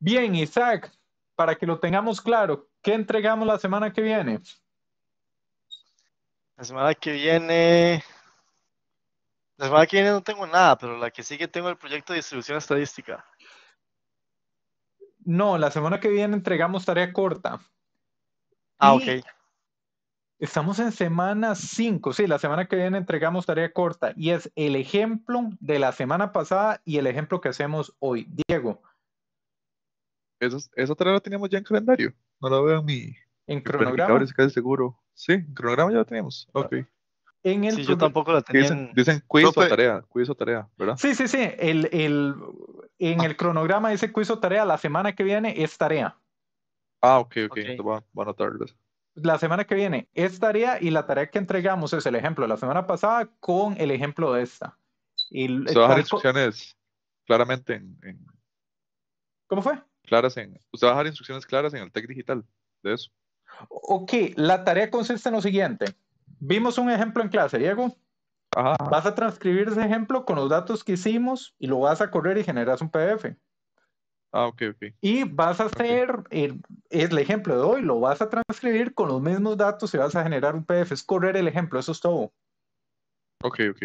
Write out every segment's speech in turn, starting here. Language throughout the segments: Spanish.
Bien, Isaac, para que lo tengamos claro, ¿qué entregamos la semana que viene? La semana que viene. La semana que viene no tengo nada, pero la que sigue tengo el proyecto de distribución estadística. No, la semana que viene entregamos tarea corta. Ah, ok. Estamos en semana 5, sí, la semana que viene entregamos tarea corta y es el ejemplo de la semana pasada y el ejemplo que hacemos hoy. Diego, eso, esa tarea la teníamos ya en calendario. No la veo en mi. En cronograma. casi seguro. Sí, en cronograma ya la teníamos. Ok. En el sí, yo tampoco la tenía. Dicen, dicen quiz tarea, quiz o tarea, ¿verdad? Sí, sí, sí. El, el, en el cronograma dice quiz o tarea. La semana que viene es tarea. Ah, ok, ok. okay. a la semana que viene es tarea y la tarea que entregamos es el ejemplo de la semana pasada con el ejemplo de esta. Y, Se instrucciones claramente en, en, ¿Cómo fue? claras en, usted instrucciones claras en el tech digital de eso. Ok, la tarea consiste en lo siguiente. Vimos un ejemplo en clase, Diego. Vas a transcribir ese ejemplo con los datos que hicimos y lo vas a correr y generas un PDF. Ah, ok, ok. Y vas a hacer, el, eh, es el ejemplo de hoy, lo vas a transcribir con los mismos datos y vas a generar un PDF. Es correr el ejemplo, eso es todo. Ok, ok.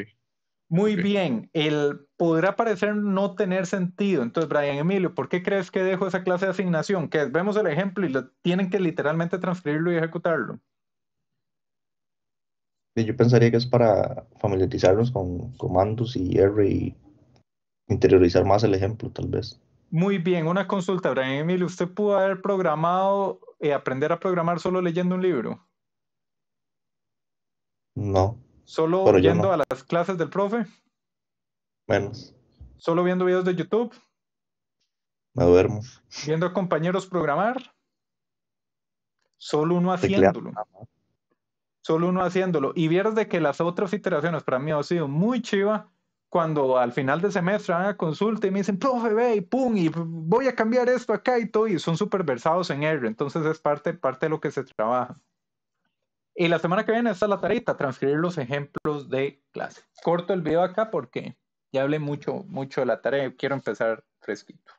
Muy bien, el podrá parecer no tener sentido. Entonces, Brian Emilio, ¿por qué crees que dejo esa clase de asignación? Que vemos el ejemplo y lo, tienen que literalmente transferirlo y ejecutarlo. Yo pensaría que es para familiarizarnos con comandos y R y interiorizar más el ejemplo, tal vez. Muy bien, una consulta, Brian Emilio. ¿Usted pudo haber programado, y eh, aprender a programar solo leyendo un libro? No. Solo yendo a las clases del profe. Bueno. Solo viendo videos de YouTube. Me duermo. Viendo a compañeros programar. Solo uno haciéndolo. Solo uno haciéndolo. Y vieras de que las otras iteraciones para mí han sido muy chiva cuando al final de semestre van a consulta y me dicen, profe, ve y pum, y voy a cambiar esto acá y todo, y son súper versados en R. Entonces es parte, parte de lo que se trabaja. Y la semana que viene está la tarea, transcribir los ejemplos de clase. Corto el video acá porque ya hablé mucho, mucho de la tarea. Quiero empezar fresquito.